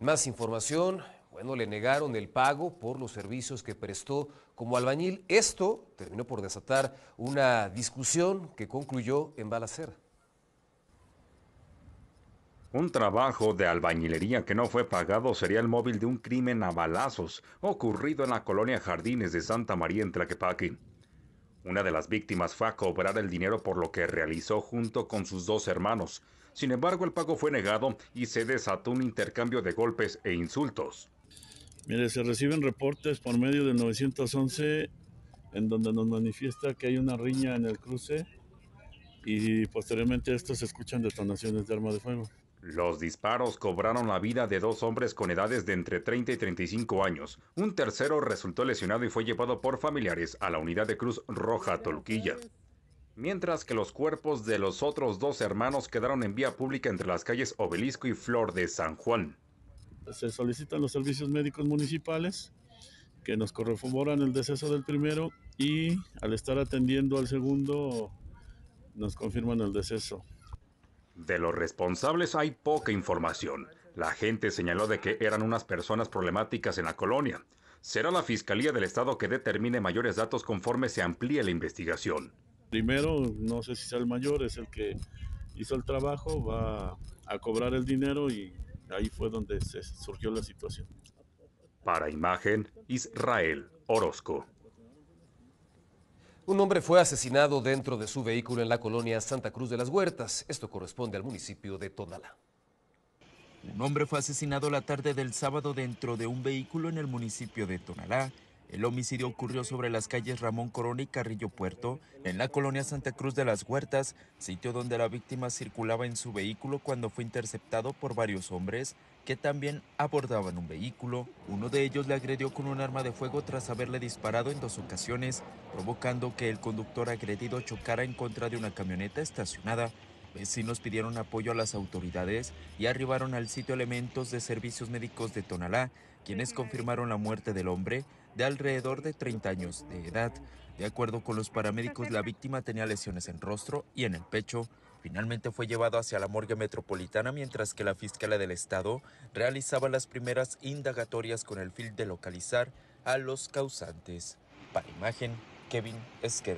Más información, bueno, le negaron el pago por los servicios que prestó como albañil. Esto terminó por desatar una discusión que concluyó en balacera. Un trabajo de albañilería que no fue pagado sería el móvil de un crimen a balazos ocurrido en la colonia Jardines de Santa María en Tlaquepaque. Una de las víctimas fue a cobrar el dinero por lo que realizó junto con sus dos hermanos. Sin embargo, el pago fue negado y se desató un intercambio de golpes e insultos. Mire, se reciben reportes por medio del 911 en donde nos manifiesta que hay una riña en el cruce y posteriormente estos escuchan detonaciones de arma de fuego. Los disparos cobraron la vida de dos hombres con edades de entre 30 y 35 años. Un tercero resultó lesionado y fue llevado por familiares a la unidad de Cruz Roja Toluquilla. Mientras que los cuerpos de los otros dos hermanos quedaron en vía pública entre las calles Obelisco y Flor de San Juan. Se solicitan los servicios médicos municipales que nos corroboran el deceso del primero y al estar atendiendo al segundo nos confirman el deceso. De los responsables hay poca información. La gente señaló de que eran unas personas problemáticas en la colonia. Será la Fiscalía del Estado que determine mayores datos conforme se amplíe la investigación. Primero, no sé si sea el mayor, es el que hizo el trabajo, va a cobrar el dinero y ahí fue donde se surgió la situación. Para imagen, Israel Orozco. Un hombre fue asesinado dentro de su vehículo en la colonia Santa Cruz de las Huertas. Esto corresponde al municipio de Tonalá. Un hombre fue asesinado la tarde del sábado dentro de un vehículo en el municipio de Tonalá, el homicidio ocurrió sobre las calles Ramón Corona y Carrillo Puerto, en la colonia Santa Cruz de las Huertas, sitio donde la víctima circulaba en su vehículo cuando fue interceptado por varios hombres que también abordaban un vehículo. Uno de ellos le agredió con un arma de fuego tras haberle disparado en dos ocasiones, provocando que el conductor agredido chocara en contra de una camioneta estacionada Vecinos pidieron apoyo a las autoridades y arribaron al sitio elementos de servicios médicos de Tonalá, quienes confirmaron la muerte del hombre de alrededor de 30 años de edad. De acuerdo con los paramédicos, la víctima tenía lesiones en rostro y en el pecho. Finalmente fue llevado hacia la morgue metropolitana mientras que la fiscalía del estado realizaba las primeras indagatorias con el fin de localizar a los causantes. Para imagen, Kevin Esqueda.